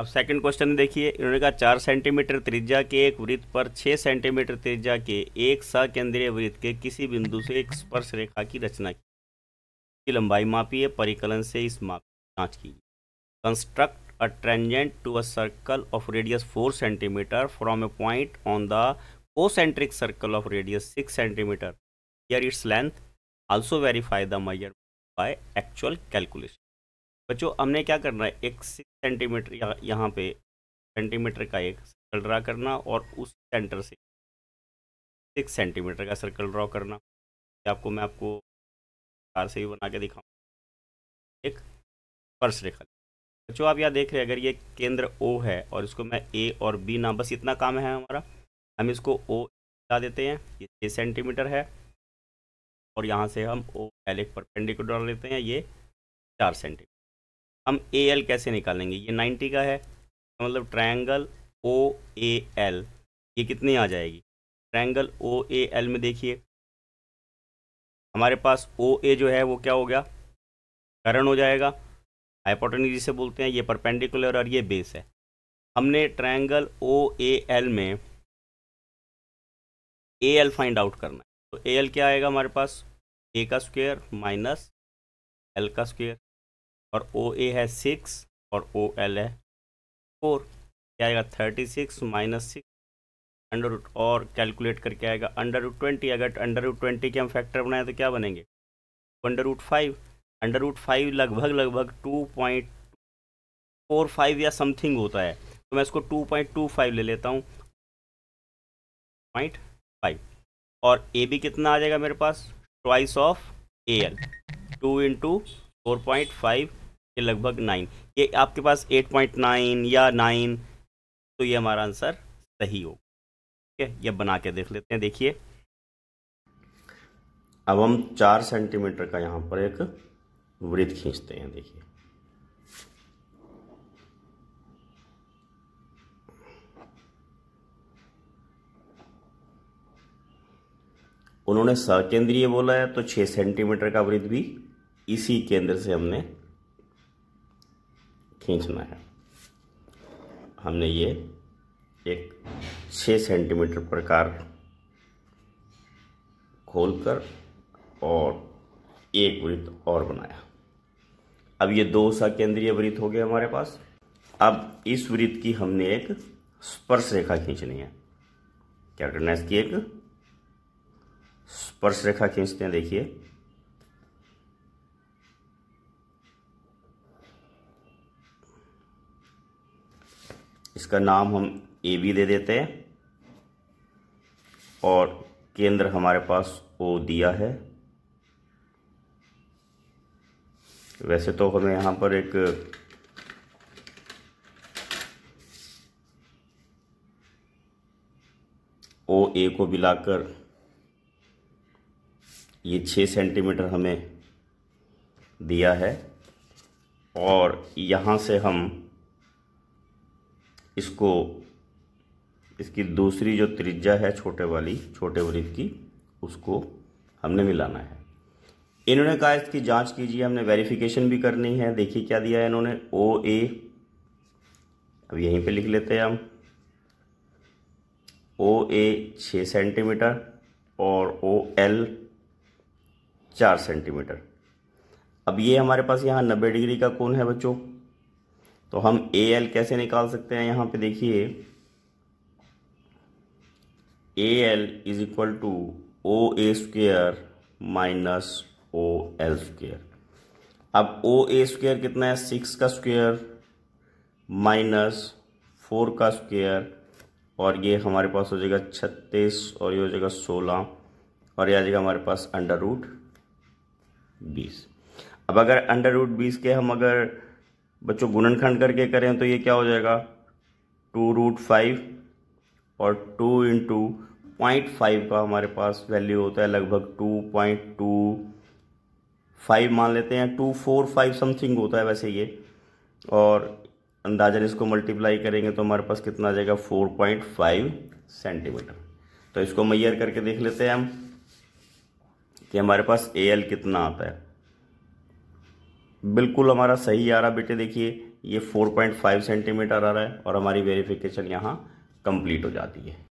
अब second question देखिए इन्होंने कहा चार सेंटीमीटर त्रिज्या के एक वृत्त पर छः सेंटीमीटर त्रिज्या के एक सकेंद्रीय वृत्त के किसी बिंदु से एक स्पर्श रेखा की रचना की लंबाई मापी है परिकलन से इस माप की जाँच की construct a tangent to a circle of radius four centimetre from a point on the concentric circle of radius six centimetre यर its length also verify the measurement by actual calculation बच्चों हमने क्या करना है एक सिक्स सेंटीमीटर यहाँ यहाँ पे सेंटीमीटर का एक सर्कल ड्रा करना और उस सेंटर से सिक्स सेंटीमीटर का सर्कल ड्रा करना आपको मैं आपको कार से ही बना के दिखाऊँ एक पर्स रेखा बच्चों आप यहाँ देख रहे हैं अगर ये केंद्र ओ है और इसको मैं ए और बी ना बस इतना काम है हमारा हम इसको ओ ला देते हैं ये छः सेंटीमीटर है और यहाँ से हम ओ एल एक परपेंडिकुलर लेते हैं ये चार सेंटीमीटर हम ए एल कैसे निकालेंगे ये 90 का है मतलब ट्रायंगल ओ ए एल ये कितनी आ जाएगी ट्रायंगल ओ ए एल में देखिए हमारे पास ओ ए जो है वो क्या हो गया करण हो जाएगा हाइपोटनी जिसे बोलते हैं ये परपेंडिकुलर और ये बेस है हमने ट्रायंगल ओ ए एल में ए एल फाइंड आउट करना है तो ए एल क्या आएगा हमारे पास ए का स्क्वेयर माइनस एल का स्क्वेयर और ओ ए है सिक्स और ओ एल है फोर क्या आएगा thirty six minus six under root और कैलकुलेट करके आएगा अंडर रूट ट्वेंटी अगर अंडर रूट ट्वेंटी के हम फैक्टर बनाएं तो क्या बनेंगे under root five under root five लगभग लगभग टू पॉइंट फोर फाइव या समथिंग होता है तो मैं इसको टू पॉइंट टू फाइव ले लेता हूँ पॉइंट फाइव और ए बी कितना आ जाएगा मेरे पास twice of A L two into four point five ये लगभग नाइन ये आपके पास एट पॉइंट नाइन या नाइन तो ये हमारा आंसर सही होगा ठीक है ये बना के देख लेते हैं देखिए अब हम चार सेंटीमीटर का यहाँ पर एक वृत्त खींचते हैं देखिए उन्होंने सकेंद्रीय बोला है तो छः सेंटीमीटर का वृत्त भी इसी केंद्र से हमने खींचना है हमने ये एक छः सेंटीमीटर प्रकार खोलकर और एक वृत्त और बनाया अब ये दो सा केंद्रीय वृत्त हो गए हमारे पास अब इस वृत्त की हमने एक स्पर्श रेखा खींचनी है क्या करना है इसकी एक स्पर्श रेखा खींचते हैं देखिए इसका नाम हम ए बी दे देते हैं और केंद्र हमारे पास ओ दिया है वैसे तो हमें यहाँ पर एक ओ ए को मिलाकर ये छः सेंटीमीटर हमें दिया है और यहाँ से हम इसको इसकी दूसरी जो त्रिज्या है छोटे वाली छोटे वृत्त की उसको हमने मिलाना है इन्होंने कहा इसकी जांच कीजिए हमने वेरिफिकेशन भी करनी है देखिए क्या दिया है इन्होंने ओ ए अब यहीं पे लिख लेते हैं हम ओ ए छ सेंटीमीटर और ओ एल चार सेंटीमीटर अब ये हमारे पास यहाँ नब्बे डिग्री का कोण है बच्चों तो हम ए एल कैसे निकाल सकते हैं यहां पे देखिए A L is equal to O A square minus O L square अब ओ ए स्क्र कितना है सिक्स का स्क्वेयर माइनस फोर का स्क्वेयर और ये हमारे पास हो जाएगा छत्तीस और ये हो जाएगा सोलह और ये आ जाएगा हमारे पास अंडर रूट बीस अब अगर अंडर रूट बीस के हम अगर बच्चों गुणनखंड करके करें तो ये क्या हो जाएगा टू रूट फाइव और टू इंटू पॉइंट फाइव का हमारे पास वैल्यू होता है लगभग टू पॉइंट टू फाइव मान लेते हैं टू फोर फाइव समथिंग होता है वैसे ये और अंदाजन इसको मल्टीप्लाई करेंगे तो हमारे पास कितना आ जाएगा फोर पॉइंट फाइव सेंटीमीटर तो इसको मैयर करके देख लेते हैं हम कि हमारे पास ए एल कितना आता है बिल्कुल हमारा सही आ रहा बेटे देखिए ये 4.5 सेंटीमीटर आ रहा है और हमारी वेरिफिकेशन यहाँ कंप्लीट हो जाती है